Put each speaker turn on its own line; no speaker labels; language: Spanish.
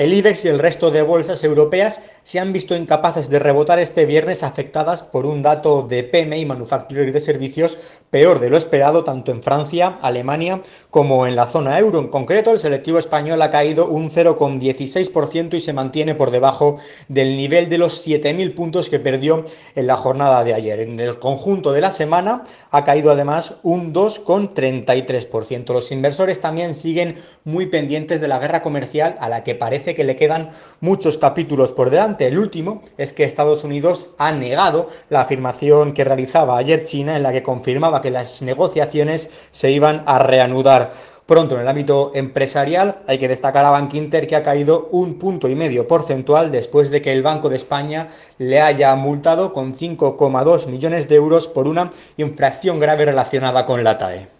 El IBEX y el resto de bolsas europeas se han visto incapaces de rebotar este viernes afectadas por un dato de PMI manufacturero y de servicios peor de lo esperado tanto en Francia, Alemania como en la zona euro. En concreto, el selectivo español ha caído un 0,16% y se mantiene por debajo del nivel de los 7.000 puntos que perdió en la jornada de ayer. En el conjunto de la semana ha caído además un 2,33%. Los inversores también siguen muy pendientes de la guerra comercial a la que parece que le quedan muchos capítulos por delante. El último es que Estados Unidos ha negado la afirmación que realizaba ayer China en la que confirmaba que las negociaciones se iban a reanudar. Pronto en el ámbito empresarial hay que destacar a Inter, que ha caído un punto y medio porcentual después de que el Banco de España le haya multado con 5,2 millones de euros por una infracción grave relacionada con la TAE.